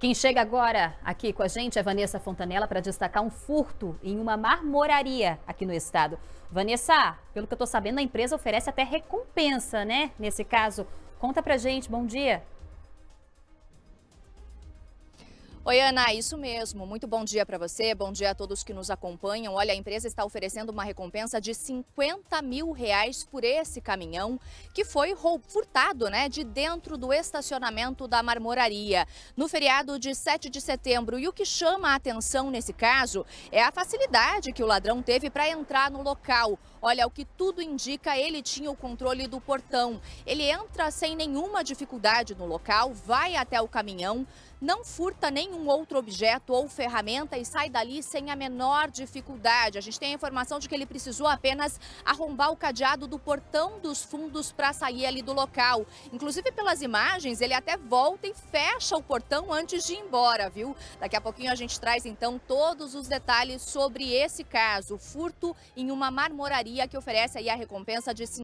Quem chega agora aqui com a gente é Vanessa Fontanella para destacar um furto em uma marmoraria aqui no estado. Vanessa, pelo que eu estou sabendo, a empresa oferece até recompensa, né? Nesse caso, conta pra gente. Bom dia. Oi, Ana, isso mesmo. Muito bom dia para você, bom dia a todos que nos acompanham. Olha, a empresa está oferecendo uma recompensa de 50 mil reais por esse caminhão que foi furtado né, de dentro do estacionamento da marmoraria no feriado de 7 de setembro. E o que chama a atenção nesse caso é a facilidade que o ladrão teve para entrar no local. Olha, o que tudo indica, ele tinha o controle do portão. Ele entra sem nenhuma dificuldade no local, vai até o caminhão, não furta nenhum um outro objeto ou ferramenta e sai dali sem a menor dificuldade. A gente tem a informação de que ele precisou apenas arrombar o cadeado do portão dos fundos para sair ali do local. Inclusive, pelas imagens, ele até volta e fecha o portão antes de ir embora, viu? Daqui a pouquinho a gente traz então todos os detalhes sobre esse caso, furto em uma marmoraria que oferece aí a recompensa de